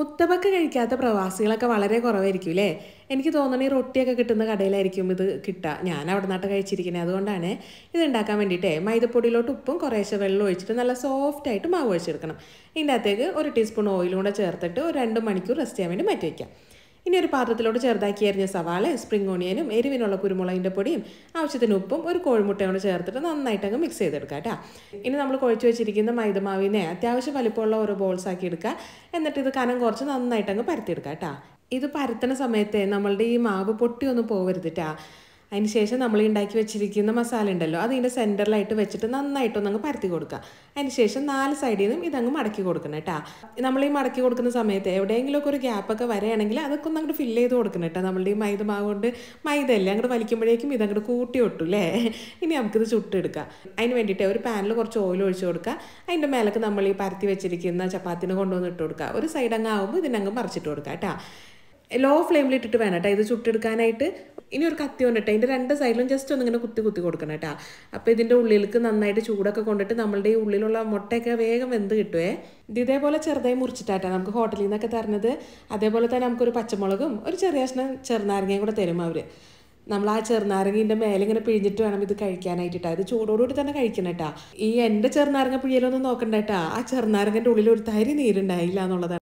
മുത്തപ്പൊക്കെ കഴിക്കാത്ത പ്രവാസികളൊക്കെ വളരെ കുറവായിരിക്കും അല്ലേ എനിക്ക് തോന്നണ ഈ റൊട്ടിയൊക്കെ കിട്ടുന്ന കടയിലായിരിക്കും ഇത് കിട്ടുക ഞാൻ അവിടെ നിന്നാട്ട് കഴിച്ചിരിക്കുന്നത് അതുകൊണ്ടാണ് ഇത് ഉണ്ടാക്കാൻ വേണ്ടിയിട്ടേ മൈദപ്പൊടിയിലോട്ട് ഉപ്പും കുറേശ്ശെ വെള്ളം ഒഴിച്ചിട്ട് നല്ല സോഫ്റ്റായിട്ട് മാവ് ഒഴിച്ചെടുക്കണം ഇതിൻ്റെ അകത്തേക്ക് ഒരു ടീസ്പൂൺ ഓയിലും കൂടെ ചേർത്തിട്ട് ഒരു രണ്ട് മണിക്കൂർ റെസ്റ്റ് ചെയ്യാൻ വേണ്ടി മാറ്റി വയ്ക്കാം ഇനി ഒരു പാത്രത്തിലോട്ട് ചെറുതാക്കി അരിഞ്ഞ സവാള സ്പ്രിംഗ് ഓണിയനും എരിവിനുള്ള കുരുമുളകിൻ്റെ പൊടിയും ആവശ്യത്തിന് ഉപ്പും ഒരു കോഴിമുട്ടയോട് ചേർത്തിട്ട് നന്നായിട്ടങ്ങ് മിക്സ് ചെയ്തെടുക്കുക കേട്ടോ ഇനി നമ്മൾ കുഴച്ച് വെച്ചിരിക്കുന്ന മൈദമാവിനെ അത്യാവശ്യം വലിപ്പമുള്ള ഓരോ ബോൾസ് ആക്കി എടുക്കുക എന്നിട്ട് ഇത് കനം കുറച്ച് നന്നായിട്ടങ്ങ് അങ്ങ് പരത്തിയെടുക്കുക കേട്ടോ ഇത് പരത്തണ സമയത്ത് നമ്മളുടെ ഈ മാവ് പൊട്ടിയൊന്നും പോവരുത് കേട്ടോ അതിന് ശേഷം നമ്മൾ ഉണ്ടാക്കി വെച്ചിരിക്കുന്ന മസാല ഉണ്ടല്ലോ അതിൻ്റെ സെൻറ്ററിലായിട്ട് വെച്ചിട്ട് നന്നായിട്ട് അങ്ങ് പരത്തി കൊടുക്കുക അതിന് ശേഷം നാല് സൈഡിൽ നിന്നും ഇതങ്ങ് മടക്കി കൊടുക്കണം കേട്ടോ നമ്മൾ ഈ മടക്കി കൊടുക്കുന്ന സമയത്ത് എവിടെയെങ്കിലുമൊക്കെ ഒരു ഗ്യാപ്പൊക്കെ വരികയാണെങ്കിൽ അതൊക്കെ ഒന്ന് അങ്ങോട്ട് ഫില്ല് ചെയ്ത് കൊടുക്കണം കേട്ടോ നമ്മളുടെ ഈ മൈദ മാവ് കൊണ്ട് മൈദയല്ലേ അങ്ങോട്ട് വലിക്കുമ്പോഴേക്കും ഇതങ്ങോട്ട് കൂട്ടി വിട്ടു അല്ലേ ഇനി നമുക്കിത് ചുട്ടെടുക്കാം അതിന് വേണ്ടിയിട്ട് ഒരു പാനിൽ കുറച്ച് ഓയിൽ ഒഴിച്ച് കൊടുക്കുക അതിൻ്റെ മേലക്ക് നമ്മൾ ഈ പരത്തി വെച്ചിരിക്കുന്ന ചപ്പാത്തിന് കൊണ്ടുവന്ന് ഇട്ട് കൊടുക്കുക ഒരു സൈഡ് അങ്ങ് ആവുമ്പോൾ ഇതിനങ്ങ് മറിച്ചിട്ട് കൊടുക്കുക കേട്ടോ ലോ ഫ്ലെയിമിൽ ഇട്ടിട്ട് വേണം കേട്ടോ ഇത് ചുട്ടെടുക്കാനായിട്ട് ഇനി ഒരു കത്തി കൊണ്ടിട്ട് അതിൻ്റെ രണ്ട് സൈഡിലും ജസ്റ്റ് ഒന്ന് ഇങ്ങനെ കുത്തി കുത്തി കൊടുക്കണം കേട്ടോ അപ്പോൾ ഇതിൻ്റെ ഉള്ളിലേക്ക് നന്നായിട്ട് ചൂടൊക്കെ കൊണ്ടിട്ട് നമ്മളുടെ ഈ ഉള്ളിലുള്ള മുട്ടയൊക്കെ വേഗം വെന്ത് കിട്ടുമേ ഇത് ഇതേപോലെ ചെറുതായി മുറിച്ചിട്ടാ നമുക്ക് ഹോട്ടലിൽ നിന്നൊക്കെ തരുന്നത് അതേപോലെ തന്നെ നമുക്കൊരു പച്ചമുളകും ഒരു ചെറിയ കഷ്ണം ചെറുനാരങ്ങയും കൂടെ തരും അവർ നമ്മൾ ആ ചെറുനാരങ്ങിൻ്റെ മേലെ ഇങ്ങനെ പിഴിഞ്ഞിട്ട് വേണം ഇത് കഴിക്കാനായിട്ട് കേട്ടോ ഇത് ചൂടോടുകൂടി തന്നെ കഴിക്കണം കേട്ടോ ഈ എൻ്റെ ചെറുനാരങ്ങ പിഴിയലൊന്നും നോക്കണ്ട കേട്ടോ ആ ചെറുനാരങ്ങൻ്റെ ഉള്ളിൽ ഒരു തരി നീരുണ്ടായില്ല എന്നുള്ളതാണ്